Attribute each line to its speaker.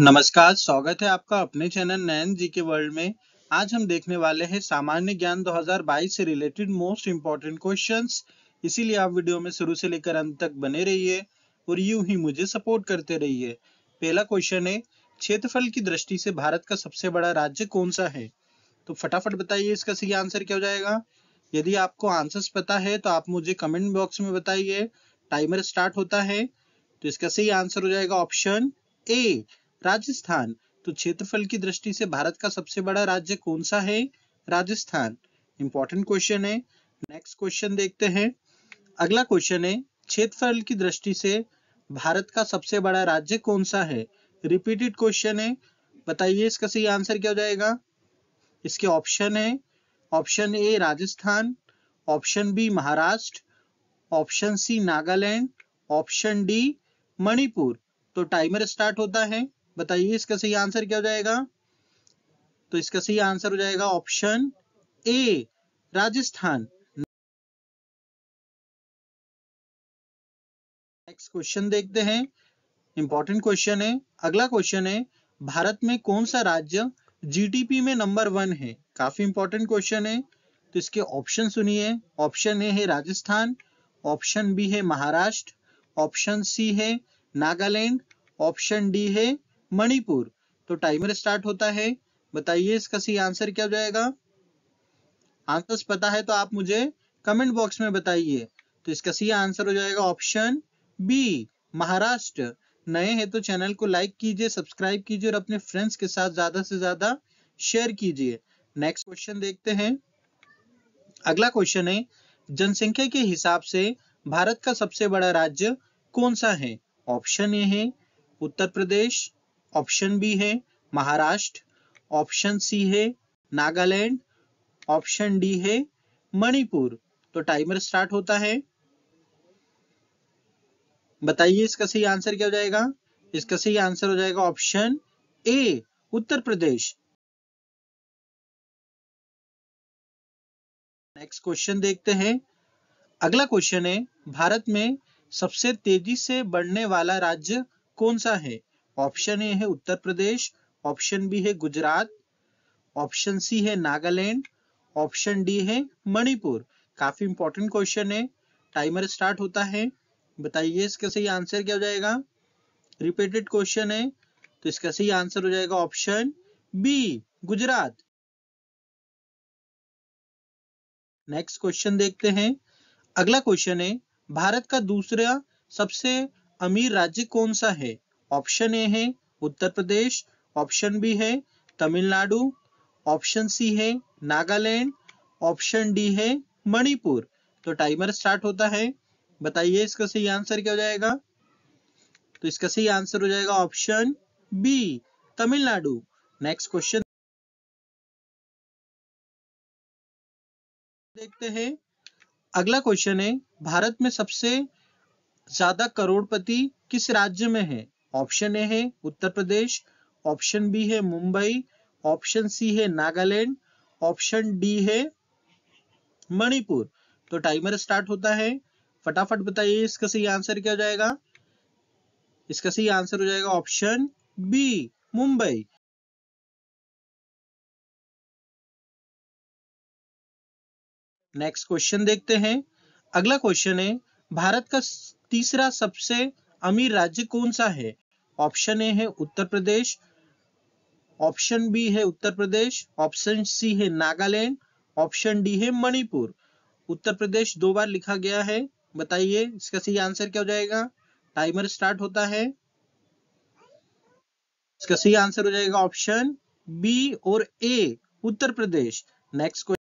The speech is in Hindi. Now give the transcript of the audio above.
Speaker 1: नमस्कार स्वागत है आपका अपने चैनल नयन जी के वर्ल्ड में आज हम देखने वाले हैं सामान्य ज्ञान 2022 से रिलेटेड मोस्ट इम्पोर्टेंट क्वेश्चंस इसीलिए आप वीडियो में शुरू से लेकर अंत तक बने रहिए और यूं ही मुझे सपोर्ट करते रहिए पहला क्वेश्चन है क्षेत्रफल की दृष्टि से भारत का सबसे बड़ा राज्य कौन सा है तो फटाफट बताइए इसका सही आंसर क्या हो जाएगा यदि आपको आंसर पता है तो आप मुझे कमेंट बॉक्स में बताइए टाइमर स्टार्ट होता है तो इसका सही आंसर हो जाएगा ऑप्शन ए राजस्थान तो क्षेत्रफल की दृष्टि से भारत का सबसे बड़ा राज्य कौन सा है राजस्थान इंपॉर्टेंट क्वेश्चन है नेक्स्ट क्वेश्चन देखते हैं अगला क्वेश्चन है क्षेत्रफल की दृष्टि से भारत का सबसे बड़ा राज्य कौन सा है रिपीटेड क्वेश्चन है बताइए इसका सही आंसर क्या हो जाएगा इसके ऑप्शन है option A Rajasthan option B Maharashtra option C Nagaland option D Manipur तो टाइमर स्टार्ट होता है बताइए इसका सही आंसर क्या हो जाएगा तो इसका सही आंसर हो जाएगा option A Rajasthan next question देखते हैं इंपॉर्टेंट क्वेश्चन है अगला क्वेश्चन है भारत में कौन सा राज्य जीडीपी में नंबर वन है काफी इंपॉर्टेंट क्वेश्चन है तो इसके ऑप्शन सुनिए ऑप्शन ए है राजस्थान ऑप्शन बी है महाराष्ट्र ऑप्शन सी है नागालैंड ऑप्शन डी है मणिपुर तो टाइमर स्टार्ट होता है बताइए इसका सही आंसर क्या हो जाएगा आंसर पता है तो आप मुझे कमेंट बॉक्स में बताइए तो इसका सही आंसर हो जाएगा ऑप्शन बी महाराष्ट्र नए हैं तो चैनल को लाइक कीजिए सब्सक्राइब कीजिए और अपने फ्रेंड्स के साथ ज्यादा से ज्यादा शेयर कीजिए नेक्स्ट क्वेश्चन देखते हैं अगला क्वेश्चन है जनसंख्या के हिसाब से भारत का सबसे बड़ा राज्य कौन सा है ऑप्शन ए है उत्तर प्रदेश ऑप्शन बी है महाराष्ट्र ऑप्शन सी है नागालैंड ऑप्शन डी है मणिपुर तो टाइमर स्टार्ट होता है बताइए इसका सही आंसर क्या हो जाएगा इसका सही आंसर हो जाएगा option A Uttar Pradesh next question देखते हैं अगला क्वेश्चन है भारत में सबसे तेजी से बढ़ने वाला राज्य कौन सा है ऑप्शन ए है उत्तर प्रदेश ऑप्शन बी है गुजरात ऑप्शन सी है नागालैंड ऑप्शन डी है मणिपुर काफी इंपॉर्टेंट क्वेश्चन है टाइमर स्टार्ट होता है बताइए इसका सही आंसर क्या हो जाएगा रिपीटेड क्वेश्चन है तो इसका सही आंसर हो जाएगा option B Gujarat next question देखते हैं अगला क्वेश्चन है भारत का दूसरा सबसे अमीर राज्य कौन सा है ऑप्शन ए है उत्तर प्रदेश ऑप्शन बी है तमिलनाडु ऑप्शन सी है नागालैंड ऑप्शन डी है मणिपुर तो टाइमर स्टार्ट होता है बताइए इसका सही आंसर क्या हो जाएगा तो इसका सही आंसर हो जाएगा option B Tamil Nadu next question देखते हैं अगला क्वेश्चन है भारत में सबसे ज्यादा करोड़पति किस राज्य में है ऑप्शन ए है उत्तर प्रदेश ऑप्शन बी है मुंबई ऑप्शन सी है नागालैंड ऑप्शन डी है मणिपुर तो टाइमर स्टार्ट होता है फटाफट बताइए इसका सही आंसर क्या हो जाएगा इसका सही आंसर हो जाएगा option B Mumbai next question देखते हैं अगला क्वेश्चन है भारत का तीसरा सबसे अमीर राज्य कौन सा है ऑप्शन ए है उत्तर प्रदेश ऑप्शन बी है उत्तर प्रदेश ऑप्शन सी है नागालैंड ऑप्शन डी है मणिपुर उत्तर प्रदेश दो बार लिखा गया है बताइए इसका सही आंसर क्या हो जाएगा टाइमर स्टार्ट होता है इसका सही आंसर हो जाएगा ऑप्शन बी और ए
Speaker 2: उत्तर प्रदेश नेक्स्ट